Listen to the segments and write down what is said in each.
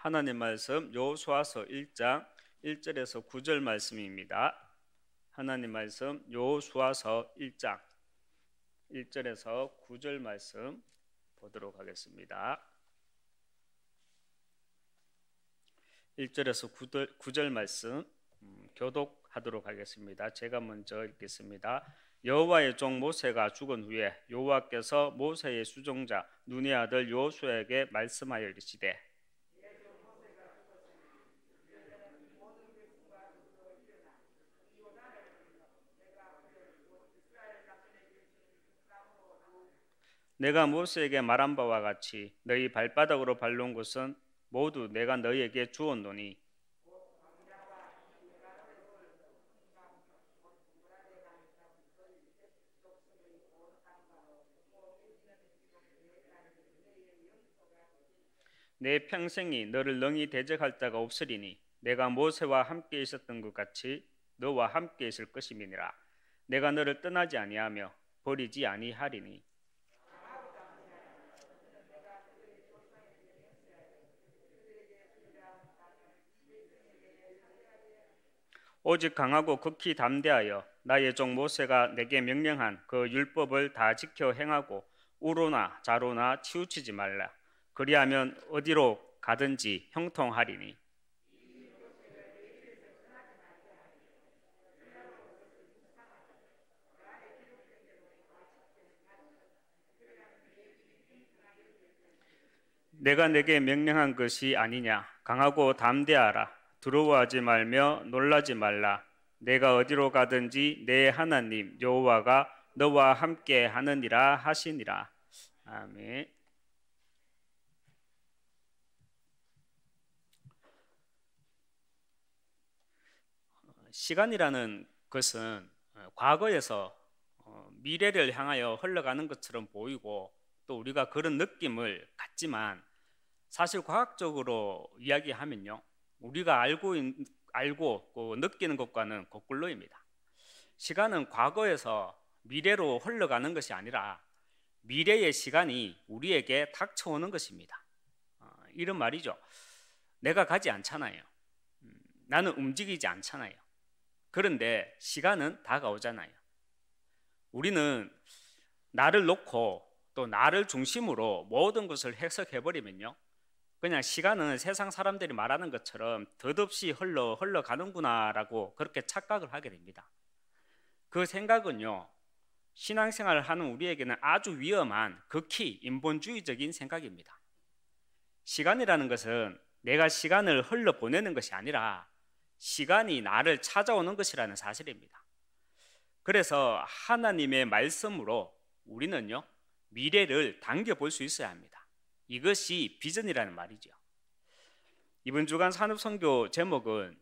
하나님 말씀 요수아서 1장 1절에서 9절 말씀입니다. 하나님 말씀 여수아서 1장 1절에서 9절 말씀 보도록 하겠습니다. 1절에서 9절, 9절 말씀 음, 교독하도록 하겠습니다. 제가 먼저 읽겠습니다. 여호와의 종 모세가 죽은 후에 여호와께서 모세의 수종자 눈의 아들 여수에게 말씀하여 이르시되 내가 모세에게 말한 바와 같이 너희 발바닥으로 발론 곳은 모두 내가 너희에게 주었노니 내 평생이 너를 능히 대적할 자가 없으리니 내가 모세와 함께 있었던 것 같이 너와 함께 있을 것임이니라 내가 너를 떠나지 아니하며 버리지 아니하리니 오직 강하고 극히 담대하여 나의 종 모세가 내게 명령한 그 율법을 다 지켜 행하고 우로나 자로나 치우치지 말라 그리하면 어디로 가든지 형통하리니 내가 내게 명령한 것이 아니냐 강하고 담대하라 두려워하지 말며 놀라지 말라. 내가 어디로 가든지 내 하나님 여호와가 너와 함께 하느니라 하시니라. 아멘. 시간이라는 것은 과거에서 미래를 향하여 흘러가는 것처럼 보이고 또 우리가 그런 느낌을 갖지만 사실 과학적으로 이야기하면요. 우리가 알고 알고 그 느끼는 것과는 거꾸로입니다. 시간은 과거에서 미래로 흘러가는 것이 아니라 미래의 시간이 우리에게 닥쳐오는 것입니다. 어, 이런 말이죠. 내가 가지 않잖아요. 음, 나는 움직이지 않잖아요. 그런데 시간은 다가오잖아요. 우리는 나를 놓고 또 나를 중심으로 모든 것을 해석해버리면요. 그냥 시간은 세상 사람들이 말하는 것처럼 덧없이 흘러 흘러가는구나라고 그렇게 착각을 하게 됩니다. 그 생각은요. 신앙생활을 하는 우리에게는 아주 위험한 극히 인본주의적인 생각입니다. 시간이라는 것은 내가 시간을 흘러 보내는 것이 아니라 시간이 나를 찾아오는 것이라는 사실입니다. 그래서 하나님의 말씀으로 우리는요, 미래를 당겨볼 수 있어야 합니다. 이것이 비전이라는 말이죠. 이번 주간 산업 선교 제목은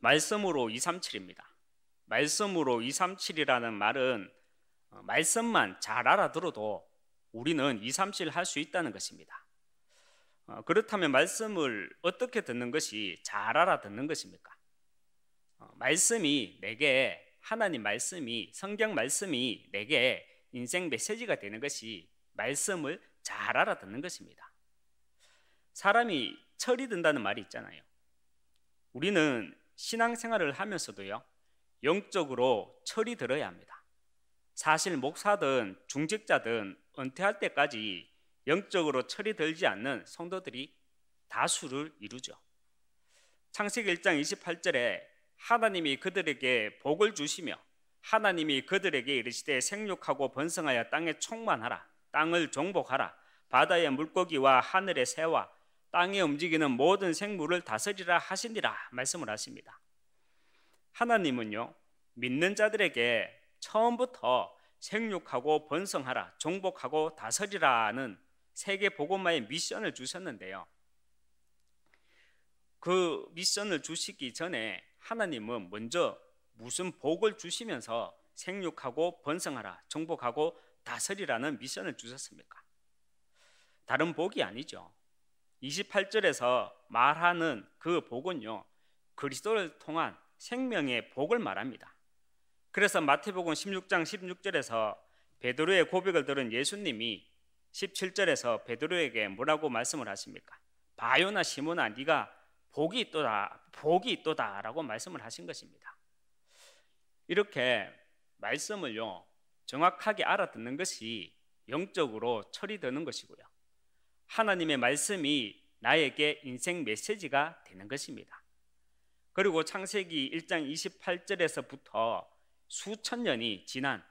말씀으로 237입니다. 말씀으로 237이라는 말은 어, 말씀만 잘 알아들어도 우리는 237할수 있다는 것입니다. 어, 그렇다면 말씀을 어떻게 듣는 것이 잘 알아듣는 것입니까? 어, 말씀이 내게 하나님 말씀이 성경 말씀이 내게 인생 메시지가 되는 것이 말씀을 잘 알아듣는 것입니다. 사람이 철이 든다는 말이 있잖아요. 우리는 신앙생활을 하면서도요. 영적으로 철이 들어야 합니다. 사실 목사든 중직자든 은퇴할 때까지 영적으로 철이 들지 않는 성도들이 다수를 이루죠. 창세기 1장 28절에 하나님이 그들에게 복을 주시며 하나님이 그들에게 이르시되 생육하고 번성하여 땅에 충만하라. 땅을 정복하라. 바다의 물고기와 하늘의 새와 땅에 움직이는 모든 생물을 다스리라 하시니라 말씀을 하십니다. 하나님은요, 믿는 자들에게 처음부터 생육하고 번성하라, 정복하고 다스리라는 세계 복음화의 미션을 주셨는데요. 그 미션을 주시기 전에 하나님은 먼저 무슨 복을 주시면서 생육하고 번성하라, 정복하고 다스리라는 미션을 주셨습니까? 다른 복이 아니죠. 28절에서 말하는 그 복은요. 그리스도를 통한 생명의 복을 말합니다. 그래서 마태복음 16장 16절에서 베드로의 고백을 들은 예수님이 17절에서 베드로에게 뭐라고 말씀을 하십니까? 바요나 시몬아 네가 복이 있다 복이 있다라고 말씀을 하신 것입니다. 이렇게 말씀을요. 정확하게 알아듣는 것이 영적으로 처리되는 것이고요. 하나님의 말씀이 나에게 인생 메시지가 되는 것입니다. 그리고 창세기 1장 28절에서부터 수천 년이 지난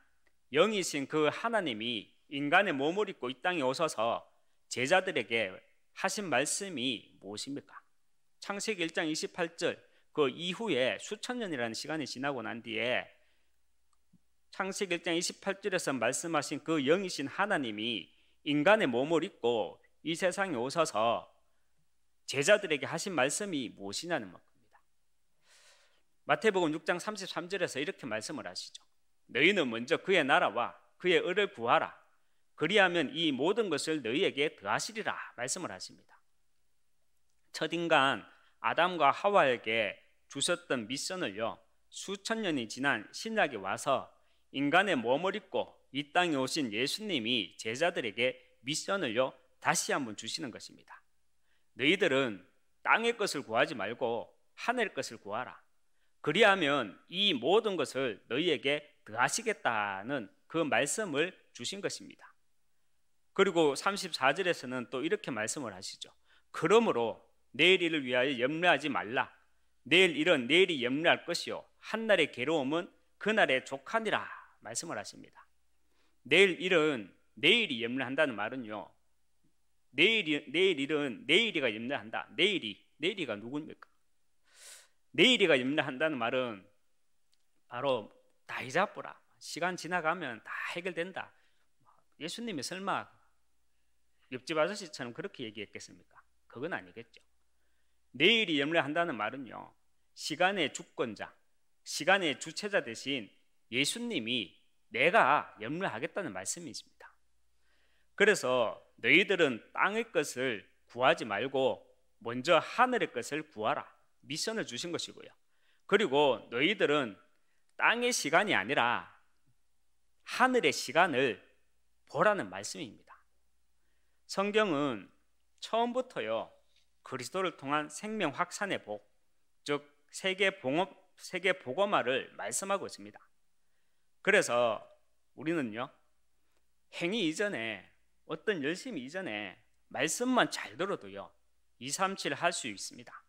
영이신 그 하나님이 인간의 몸을 입고 이 땅에 오셔서 제자들에게 하신 말씀이 무엇입니까? 창세기 1장 28절 그 이후에 수천 년이라는 시간이 지나고 난 뒤에 창세기 1장 28절에서 말씀하신 그 영이신 하나님이 인간의 몸을 입고 이 세상에 오셔서 제자들에게 하신 말씀이 무엇이냐는 겁니다. 마태복음 6장 33절에서 이렇게 말씀을 하시죠. 너희는 먼저 그의 나라와 그의 의를 구하라. 그리하면 이 모든 것을 너희에게 더하시리라 말씀을 하십니다. 첫 인간 아담과 하와에게 주셨던 미션을요. 수천 년이 지난 신약에 와서 인간의 몸을 입고 이 땅에 오신 예수님이 제자들에게 미션을요 다시 한번 주시는 것입니다. 너희들은 땅의 것을 구하지 말고 하늘 것을 구하라. 그리하면 이 모든 것을 너희에게 더하시겠다는 그 말씀을 주신 것입니다. 그리고 34절에서는 또 이렇게 말씀을 하시죠. 그러므로 내일 일을 위하여 염려하지 말라. 내일 일은 내일이 염려할 것이요. 한날의 괴로움은 그날의 족하니라 말씀을 하십니다. 내일 일은 내일이 염려한다는 말은요. 내일이 내일 일은 내일이가 염려한다. 내일이 내일이가 누구입니까? 내일이가 염려한다는 말은 바로 다 잊어보라. 시간 지나가면 다 해결된다. 예수님이 설마 옆집 아저씨처럼 그렇게 얘기했겠습니까? 그건 아니겠죠. 내일이 염려한다는 말은요. 시간의 주권자, 시간의 주체자 대신 예수님이 내가 염려하겠다는 말씀이십니다. 그래서 너희들은 땅의 것을 구하지 말고 먼저 하늘의 것을 구하라. 미션을 주신 것이고요. 그리고 너희들은 땅의 시간이 아니라 하늘의 시간을 보라는 말씀입니다. 성경은 처음부터요. 그리스도를 통한 생명 확산의 복, 즉 세계 봉업 세계 복음화를 말씀하고 있습니다. 그래서 우리는요 행위 이전에 어떤 열심히 이전에 말씀만 잘 들어도요 237 할 수 있습니다.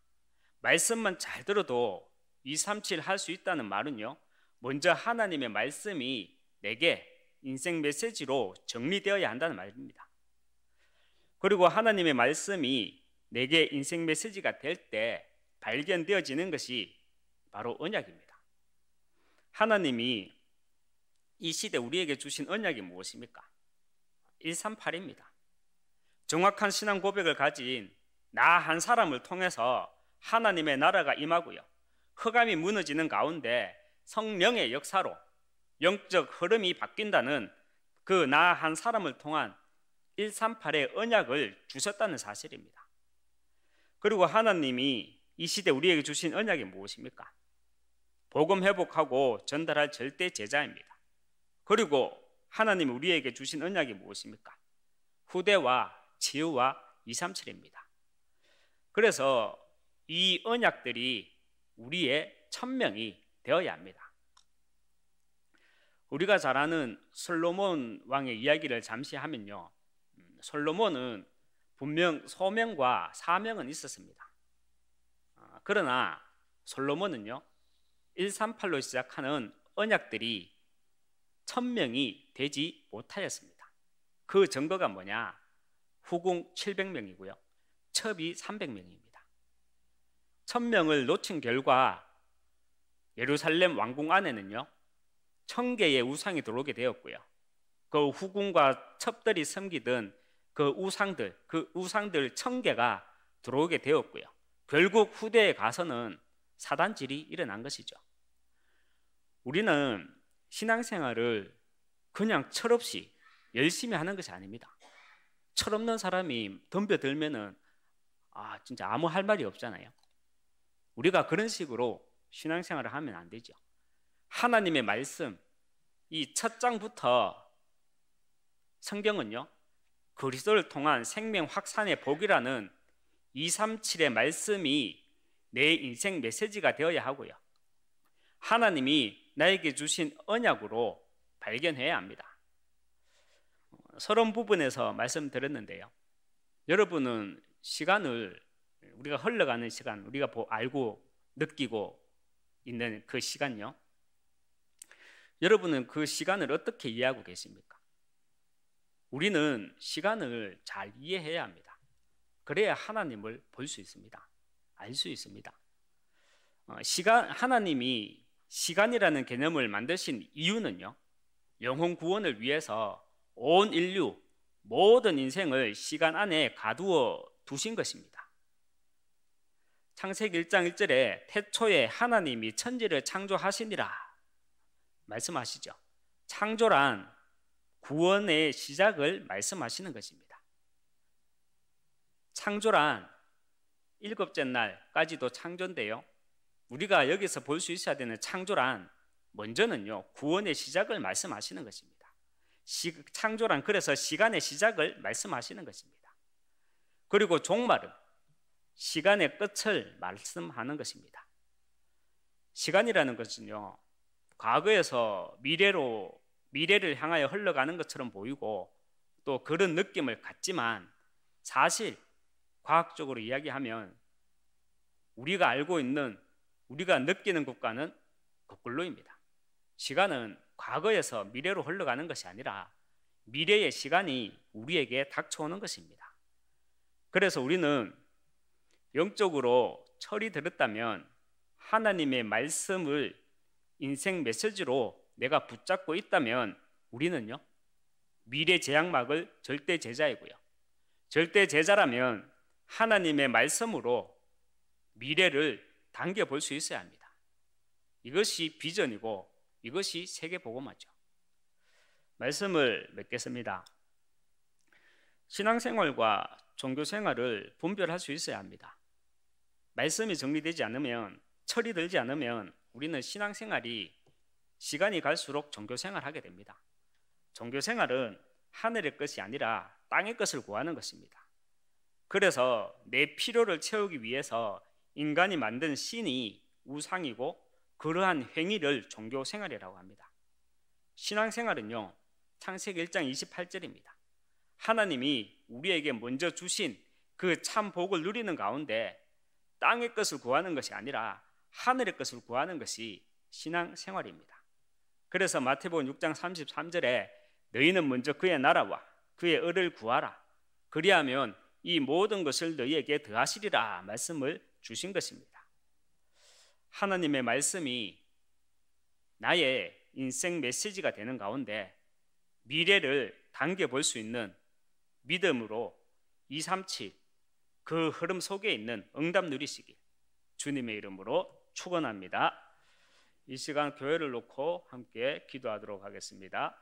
말씀만 잘 들어도 237 할 수 있다는 말은요 먼저 하나님의 말씀이 내게 인생 메시지로 정리되어야 한다는 말입니다. 그리고 하나님의 말씀이 내게 인생 메시지가 될 때 발견되어지는 것이 바로 언약입니다. 하나님이 이 시대 우리에게 주신 언약이 무엇입니까? 138입니다. 정확한 신앙 고백을 가진 나 한 사람을 통해서 하나님의 나라가 임하고요. 흑암이 무너지는 가운데 성령의 역사로 영적 흐름이 바뀐다는 그 나 한 사람을 통한 138의 언약을 주셨다는 사실입니다. 그리고 하나님이 이 시대 우리에게 주신 언약이 무엇입니까? 복음 회복하고 전달할 절대 제자입니다. 그리고 하나님이 우리에게 주신 언약이 무엇입니까? 후대와 치유와 2, 3, 7입니다. 그래서 이 언약들이 우리의 천명이 되어야 합니다. 우리가 잘 아는 솔로몬 왕의 이야기를 잠시 하면요. 음, 솔로몬은 분명 소명과 사명은 있었습니다. 아, 그러나 솔로몬은요. 138로 시작하는 언약들이 천명이 되지 못하였습니다. 그 증거가 뭐냐? 후궁 700명이고요. 첩이 300명입니다. 천명을 놓친 결과 예루살렘 왕궁 안에는요. 천 개의 우상이 들어오게 되었고요. 그 후궁과 첩들이 섬기던 그 우상들, 그 우상들 천 개가 들어오게 되었고요. 결국 후대에 가서는 사단질이 일어난 것이죠. 우리는 신앙생활을 그냥 철없이 열심히 하는 것이 아닙니다. 철없는 사람이 덤벼들면은 아 진짜 아무 할 말이 없잖아요. 우리가 그런 식으로 신앙생활을 하면 안 되죠. 하나님의 말씀 이 첫 장부터 성경은요 그리스도를 통한 생명 확산의 복이라는 237의 말씀이 내 인생 메시지가 되어야 하고요. 하나님이 나에게 주신 언약으로 발견해야 합니다. 서론 부분에서 말씀드렸는데요. 여러분은 시간을 우리가 흘러가는 시간, 우리가 알고 느끼고 있는 그 시간요. 여러분은 그 시간을 어떻게 이해하고 계십니까? 우리는 시간을 잘 이해해야 합니다. 그래야 하나님을 볼 수 있습니다. 알 수 있습니다. 어, 시간 하나님이 시간이라는 개념을 만드신 이유는요. 영혼 구원을 위해서 온 인류 모든 인생을 시간 안에 가두어 두신 것입니다. 창세기 1장 1절에 태초에 하나님이 천지를 창조하시니라 말씀하시죠. 창조란 구원의 시작을 말씀하시는 것입니다. 창조란 일곱째 날까지도 창조인데요. 우리가 여기서 볼 수 있어야 되는 창조란 먼저는요 구원의 시작을 말씀하시는 것입니다. 시, 창조란 그래서 시간의 시작을 말씀하시는 것입니다. 그리고 종말은 시간의 끝을 말씀하는 것입니다. 시간이라는 것은요 과거에서 미래로 미래를 향하여 흘러가는 것처럼 보이고 또 그런 느낌을 갖지만 사실 과학적으로 이야기하면 우리가 알고 있는 우리가 느끼는 국가는 거꾸로입니다. 시간은 과거에서 미래로 흘러가는 것이 아니라 미래의 시간이 우리에게 닥쳐오는 것입니다. 그래서 우리는 영적으로 철이 들었다면 하나님의 말씀을 인생 메시지로 내가 붙잡고 있다면 우리는요, 미래 제약막을 절대 제자이고요. 절대 제자라면 하나님의 말씀으로 미래를 당겨 볼 수 있어야 합니다. 이것이 비전이고 이것이 세계 복음화죠. 말씀을 맺겠습니다. 신앙생활과 종교생활을 분별할 수 있어야 합니다. 말씀이 정리되지 않으면 철이 들지 않으면 우리는 신앙생활이 시간이 갈수록 종교생활하게 됩니다. 종교생활은 하늘의 것이 아니라 땅의 것을 구하는 것입니다. 그래서 내 필요를 채우기 위해서 인간이 만든 신이 우상이고 그러한 행위를 종교 생활이라고 합니다. 신앙 생활은요. 창세기 1장 28절입니다. 하나님이 우리에게 먼저 주신 그 참 복을 누리는 가운데 땅의 것을 구하는 것이 아니라 하늘의 것을 구하는 것이 신앙 생활입니다. 그래서 마태복음 6장 33절에 너희는 먼저 그의 나라와 그의 의를 구하라. 그리하면 이 모든 것을 너희에게 더하시리라 말씀을 주신 것입니다. 하나님의 말씀이 나의 인생 메시지가 되는 가운데 미래를 당겨볼 수 있는 믿음으로 237, 그 흐름 속에 있는 응답 누리시길 주님의 이름으로 축원합니다. 이 시간 교회를 놓고 함께 기도하도록 하겠습니다.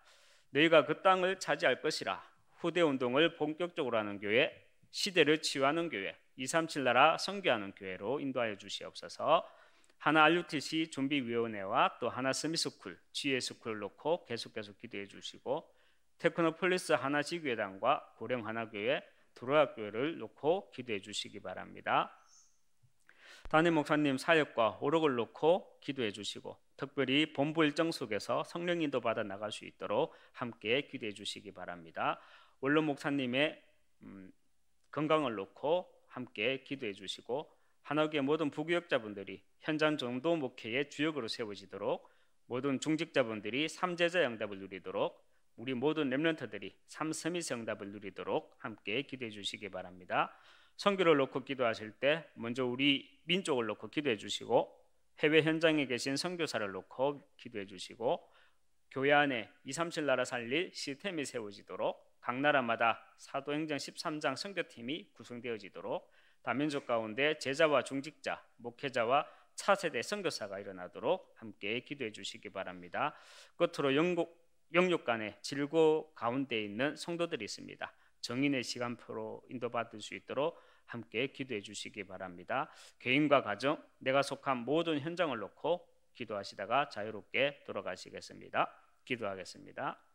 너희가 그 땅을 차지할 것이라 후대 운동을 본격적으로 하는 교회, 시대를 치유하는 교회, 237 나라 선교하는 교회로 인도하여 주시옵소서. 하나 알루티시 좀비 위원회와 또 하나 스미스쿨, GS쿨을 놓고 계속 계속 기도해 주시고 테크노폴리스 하나 지교회당과 고령 하나 교회, 도로아 교회를 놓고 기도해 주시기 바랍니다. 담임 목사님 사역과 오력을 놓고 기도해 주시고 특별히 본부 일정 속에서 성령 인도 받아 나갈 수 있도록 함께 기도해 주시기 바랍니다. 원로 목사님의 음, 건강을 놓고 함께 기도해 주시고 한옥의 모든 부교역자분들이 현장 정도 목회의 주역으로 세워지도록 모든 중직자분들이 삼제자 영답을 누리도록 우리 모든 렘런터들이 삼섬이 성답을 누리도록 함께 기도해 주시기 바랍니다. 성교를 놓고 기도하실 때 먼저 우리 민족을 놓고 기도해 주시고 해외 현장에 계신 선교사를 놓고 기도해 주시고 교회 안에 2, 3, 7 나라 살릴 시스템이 세워지도록 각 나라마다 사도행전 13장 선교팀이 구성되어지도록 다민족 가운데 제자와 중직자, 목회자와 차세대 선교사가 일어나도록 함께 기도해 주시기 바랍니다. 끝으로 영국 영육 간의 질고 가운데 있는 성도들이 있습니다. 정인의 시간표로 인도받을 수 있도록 함께 기도해 주시기 바랍니다. 개인과 가정, 내가 속한 모든 현장을 놓고 기도하시다가 자유롭게 돌아가시겠습니다. 기도하겠습니다.